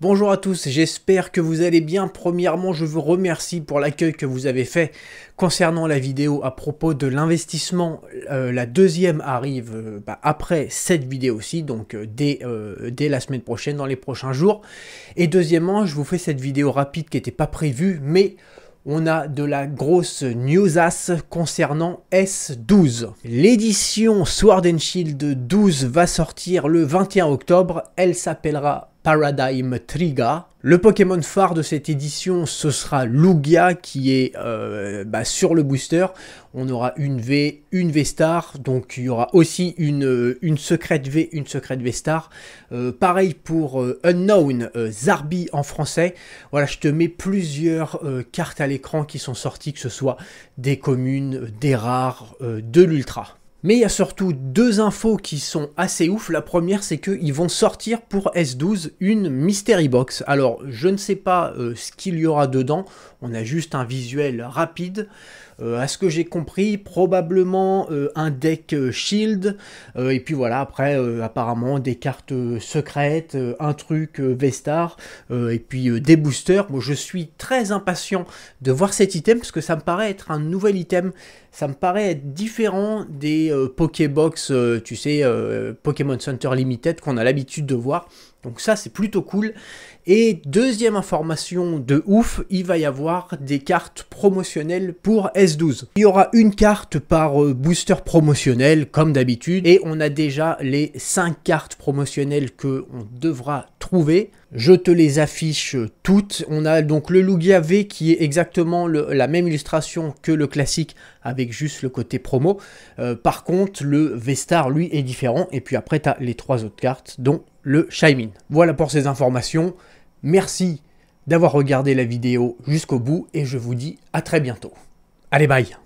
Bonjour à tous, j'espère que vous allez bien. Premièrement, je vous remercie pour l'accueil que vous avez fait concernant la vidéo à propos de l'investissement. Euh, la deuxième arrive euh, bah, après cette vidéo aussi, donc euh, dès, dès, la semaine prochaine, dans les prochains jours. Et deuxièmement, je vous fais cette vidéo rapide qui n'était pas prévue, mais on a de la grosse news as concernant S12. L'édition Sword Shield 12 va sortir le 21 octobre. Elle s'appellera Paradigm Triga. Le Pokémon phare de cette édition, ce sera Lugia qui est euh, bah, sur le booster. On aura une V, une V-Star, donc il y aura aussi une, euh, une secrète V, une secrète V-Star. Euh, pareil pour Unknown, Zarbi en français. Voilà, je te mets plusieurs cartes à l'écran qui sont sorties, que ce soit des communes, des rares, de l'ultra. Mais il y a surtout deux infos qui sont assez ouf. La première, c'est qu'ils vont sortir pour S12 une Mystery Box. Alors, je ne sais pas euh, ce qu'il y aura dedans. On a juste un visuel rapide. Euh, à ce que j'ai compris, probablement euh, un deck Shield. et puis voilà, après, apparemment, des cartes secrètes, un truc Vestar, et puis des boosters. je suis très impatient de voir cet item, parce que ça me paraît être un nouvel item. Ça me paraît être différent des euh, Pokébox, euh, tu sais, euh, Pokémon Center Limited qu'on a l'habitude de voir. Donc ça, c'est plutôt cool. Et deuxième information de ouf, il va y avoir des cartes promotionnelles pour S12. Il y aura une carte par booster promotionnel, comme d'habitude. Et on a déjà les 5 cartes promotionnelles que on devra je te les affiche toutes. On a donc le Lugia V qui est exactement la même illustration que le classique avec juste le côté promo. Euh, par contre, le V-Star, lui, est différent. Et puis après, tu as les trois autres cartes, dont le Shining. Voilà pour ces informations. Merci d'avoir regardé la vidéo jusqu'au bout et je vous dis à très bientôt. Allez, bye